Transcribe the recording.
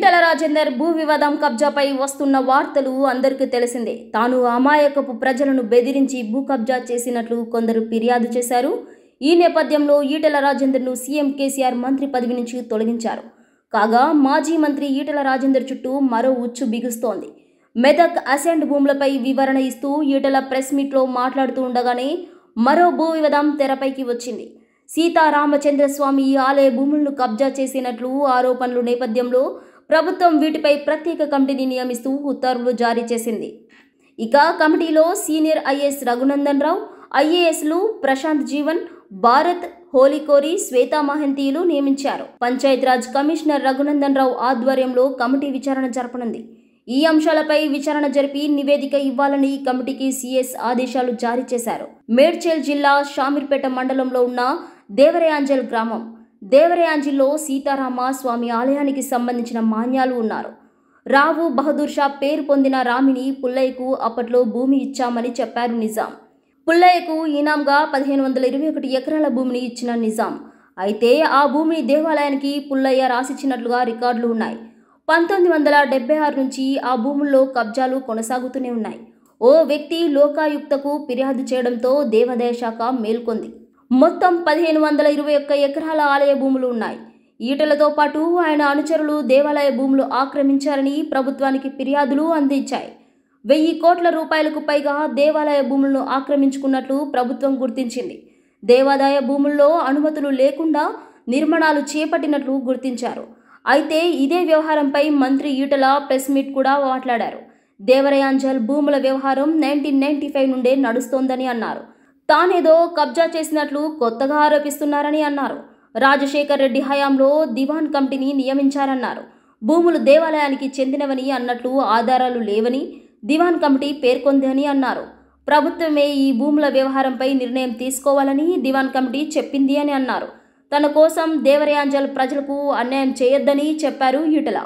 ఈటల రాజేందర్ భూ వివాదం కబ్జాపై వస్తున్న వార్తలు అందరికీ తెలిసిందే తాను అమాయకపు ప్రజలను బెదిరించి భూ కబ్జా చేసినట్లు కొందరు ఫిర్యాదు చేశారు ఈ నేపథ్యంలో ఈటల రాజేందర్ను సీఎం కేసీఆర్ మంత్రి పదవి నుంచి తొలగించారు కాగా మాజీ మంత్రి ఈటల రాజేందర్ చుట్టూ మరో ఉచ్చు బిగుస్తోంది మెదక్ అసెంట్ భూములపై వివరణ ఇస్తూ ఈటల ప్రెస్ మీట్లో మాట్లాడుతూ ఉండగానే మరో భూ వివాదం తెరపైకి వచ్చింది సీతారామచంద్రస్వామి ఆలయ భూములను కబ్జా చేసినట్లు ఆరోపణలు నేపథ్యంలో ప్రభుత్వం వీటిపై ప్రత్యేక కమిటీని నియమిస్తూ ఉత్తర్వులు జారీ చేసింది ఇక కమిటీలో సీనియర్ ఐఏఎస్ రఘునందన్ రావు ఐఏఎస్లు ప్రశాంత్ జీవన్ భారత్ హోలీకోరి శ్వేతా మహంతీలు నియమించారు పంచాయతీరాజ్ కమిషనర్ రఘునందన్ రావు ఆధ్వర్యంలో కమిటీ విచారణ జరపనుంది ఈ అంశాలపై విచారణ జరిపి నివేదిక ఇవ్వాలని కమిటీకి సీఎస్ ఆదేశాలు జారీ చేశారు మేడ్చల్ జిల్లా షామీర్పేట మండలంలో ఉన్న దేవరయాంజల్ గ్రామం దేవరయాంజిలో సీతారామ స్వామి ఆలయానికి సంబంధించిన మాన్యాలు ఉన్నారు రావు బహదూర్ షా పేరు పొందిన రామిని పుల్లయ్యకు అప్పట్లో భూమి ఇచ్చామని చెప్పారు నిజాం పుల్లయ్యకు ఈనాంగా పదిహేను వందల ఇరవై ఒకటి ఎకరాల భూమిని ఇచ్చిన నిజాం అయితే ఆ భూమిని దేవాలయానికి పుల్లయ్య రాసిచ్చినట్లుగా రికార్డులు ఉన్నాయి పంతొమ్మిది వందల డెబ్బై ఆరు నుంచి ఆ భూముల్లో కబ్జాలు కొనసాగుతూనే ఉన్నాయి ఓ వ్యక్తి లోకాయుక్తకు ఫిర్యాదు చేయడంతో దేవాదాయ శాఖ మేల్కొంది మొత్తం పదిహేను వందల ఇరవై ఒక్క ఎకరాల ఆలయ భూములు ఉన్నాయి ఈటలతో పాటు ఆయన అనుచరులు దేవాలయ భూములు ఆక్రమించారని ప్రభుత్వానికి ఫిర్యాదులు అందించాయి వెయ్యి కోట్ల రూపాయలకు పైగా దేవాలయ భూములను ఆక్రమించుకున్నట్లు ప్రభుత్వం గుర్తించింది దేవాదాయ భూముల్లో అనుమతులు లేకుండా నిర్మాణాలు చేపట్టినట్లు గుర్తించారు అయితే ఇదే వ్యవహారంపై మంత్రి ఈటల ప్రెస్ మీట్ కూడా మాట్లాడారు దేవరయాంజల్ భూముల వ్యవహారం నైన్టీన్ నైన్టీ ఫైవ్ నుండే నడుస్తోందని అన్నారు తానేదో కబ్జా చేసినట్లు కొత్తగా ఆరోపిస్తున్నారని అన్నారు రాజశేఖర్ రెడ్డి హయాంలో దివాన్ కమిటీని నియమించారన్నారు భూములు దేవాలయానికి చెందినవని అన్నట్లు ఆధారాలు లేవని దివాన్ కమిటీ పేర్కొందని అన్నారు ప్రభుత్వమే ఈ భూముల వ్యవహారంపై నిర్ణయం తీసుకోవాలని దివాన్ కమిటీ చెప్పింది అని అన్నారు తన కోసం దేవరయాంజల్ ప్రజలకు అన్యాయం చేయొద్దని చెప్పారు ఈటల